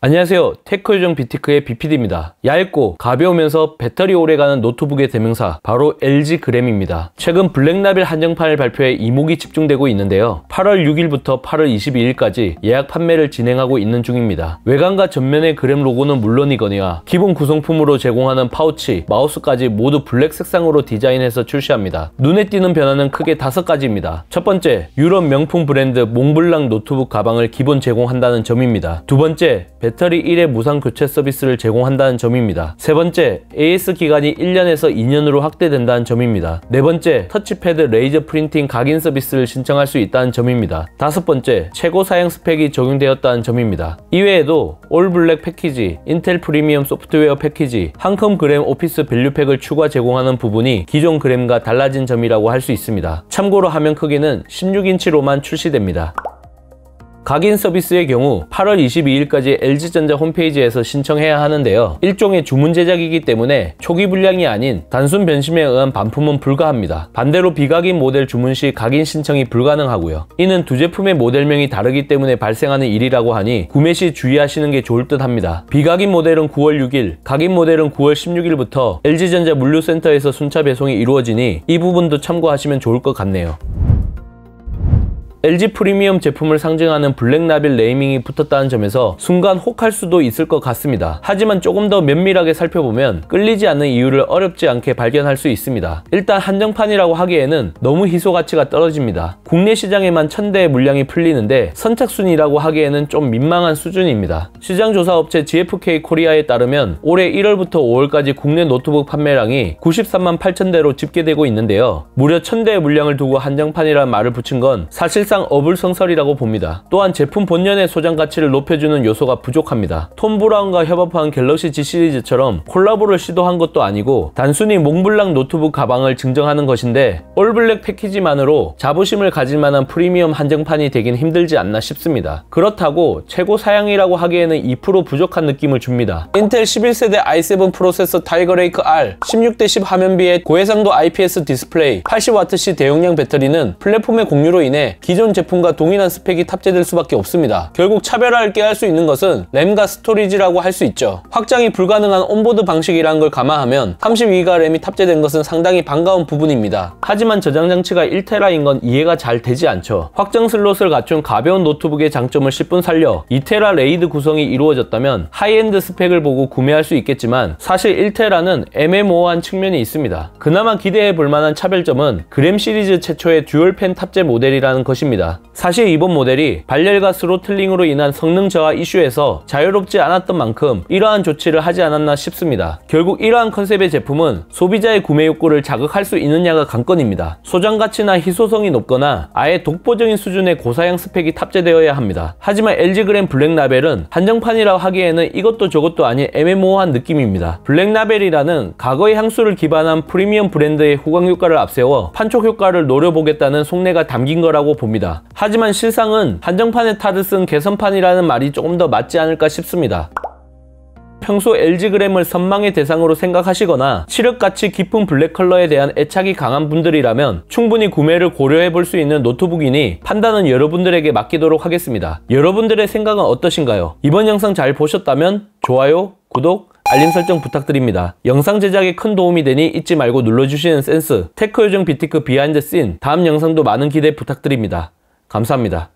안녕하세요 테크요정 비티크의 BPD입니다 얇고 가벼우면서 배터리 오래가는 노트북의 대명사 바로 LG 그램입니다 최근 블랙라벨 한정판을 발표해 이목이 집중되고 있는데요 8월 6일부터 8월 22일까지 예약 판매를 진행하고 있는 중입니다 외관과 전면의 그램 로고는 물론이거니와 기본 구성품으로 제공하는 파우치, 마우스까지 모두 블랙 색상으로 디자인해서 출시합니다 눈에 띄는 변화는 크게 다섯 가지입니다첫 번째, 유럽 명품 브랜드 몽블랑 노트북 가방을 기본 제공한다는 점입니다 두 번째, 배터리 1회 무상 교체 서비스를 제공한다는 점입니다. 세 번째, AS 기간이 1년에서 2년으로 확대된다는 점입니다. 네 번째, 터치패드 레이저 프린팅 각인 서비스를 신청할 수 있다는 점입니다. 다섯 번째, 최고 사양 스펙이 적용되었다는 점입니다. 이외에도 올블랙 패키지, 인텔 프리미엄 소프트웨어 패키지, 한컴 그램 오피스 밸류팩을 추가 제공하는 부분이 기존 그램과 달라진 점이라고 할 수 있습니다. 참고로 화면 크기는 16인치로만 출시됩니다. 각인 서비스의 경우 8월 22일까지 LG전자 홈페이지에서 신청해야 하는데요. 일종의 주문 제작이기 때문에 초기 불량이 아닌 단순 변심에 의한 반품은 불가합니다. 반대로 비각인 모델 주문 시 각인 신청이 불가능하고요. 이는 두 제품의 모델명이 다르기 때문에 발생하는 일이라고 하니 구매 시 주의하시는 게 좋을 듯 합니다. 비각인 모델은 9월 6일, 각인 모델은 9월 16일부터 LG전자 물류센터에서 순차 배송이 이루어지니 이 부분도 참고하시면 좋을 것 같네요. LG 프리미엄 제품을 상징하는 블랙나빌 네이밍이 붙었다는 점에서 순간 혹할 수도 있을 것 같습니다. 하지만 조금 더 면밀하게 살펴보면 끌리지 않는 이유를 어렵지 않게 발견할 수 있습니다. 일단 한정판이라고 하기에는 너무 희소 가치가 떨어집니다. 국내 시장에만 천대의 물량이 풀리는데 선착순이라고 하기에는 좀 민망한 수준입니다. 시장 조사 업체 GFK 코리아에 따르면 올해 1월부터 5월까지 국내 노트북 판매량이 93만 8천 대로 집계되고 있는데요. 무려 천대의 물량을 두고 한정판이라는 말을 붙인 건 사실 사실상 어불성설이라고 봅니다. 또한 제품 본연의 소장 가치를 높여주는 요소가 부족합니다. 톰 브라운과 협업한 갤럭시 G 시리즈처럼 콜라보를 시도한 것도 아니고 단순히 몽블랑 노트북 가방을 증정하는 것인데 올블랙 패키지만으로 자부심을 가질 만한 프리미엄 한정판이 되긴 힘들지 않나 싶습니다. 그렇다고 최고 사양이라고 하기에는 2% 부족한 느낌을 줍니다. 인텔 11세대 i7 프로세서 타이거 레이크 R 16대10 화면비의 고해상도 IPS 디스플레이 80Wh 대용량 배터리는 플랫폼의 공유로 인해 기존 기존 제품과 동일한 스펙이 탑재될 수밖에 없습니다. 결국 차별화를 깨할 수 있는 것은 램과 스토리지라고 할 수 있죠. 확장이 불가능한 온보드 방식이라는 걸 감안하면 32기가 램이 탑재된 것은 상당히 반가운 부분입니다. 하지만 저장 장치가 1테라인 건 이해가 잘 되지 않죠. 확장 슬롯을 갖춘 가벼운 노트북의 장점을 10분 살려 2테라 레이드 구성이 이루어졌다면 하이엔드 스펙을 보고 구매할 수 있겠지만 사실 1테라는 애매모호한 측면이 있습니다. 그나마 기대해 볼 만한 차별점은 그램 시리즈 최초의 듀얼팬 탑재 모델이라는 것입니다. 것입니다. 사실 이번 모델이 발열가 스로틀링으로 인한 성능 저하 이슈에서 자유롭지 않았던 만큼 이러한 조치를 하지 않았나 싶습니다. 결국 이러한 컨셉의 제품은 소비자의 구매 욕구를 자극할 수 있느냐가 관건입니다. 소장 가치나 희소성이 높거나 아예 독보적인 수준의 고사양 스펙이 탑재되어야 합니다. 하지만 LG 그램 블랙라벨은 한정판이라고 하기에는 이것도 저것도 아닌 애매모호한 느낌입니다. 블랙라벨이라는 과거의 향수를 기반한 프리미엄 브랜드의 호강 효과를 앞세워 판촉 효과를 노려보겠다는 속내가 담긴 거라고 봅니다. 겁니다. 하지만 실상은 한정판의 타르쓴 개선판이라는 말이 조금 더 맞지 않을까 싶습니다. 평소 LG그램을 선망의 대상으로 생각하시거나 시력같이 깊은 블랙 컬러에 대한 애착이 강한 분들이라면 충분히 구매를 고려해 볼 수 있는 노트북이니 판단은 여러분들에게 맡기도록 하겠습니다. 여러분들의 생각은 어떠신가요? 이번 영상 잘 보셨다면 좋아요, 구독, 알림 설정 부탁드립니다. 영상 제작에 큰 도움이 되니 잊지 말고 눌러주시는 센스 테크 요정 비티크 비하인드 씬 다음 영상도 많은 기대 부탁드립니다. 감사합니다.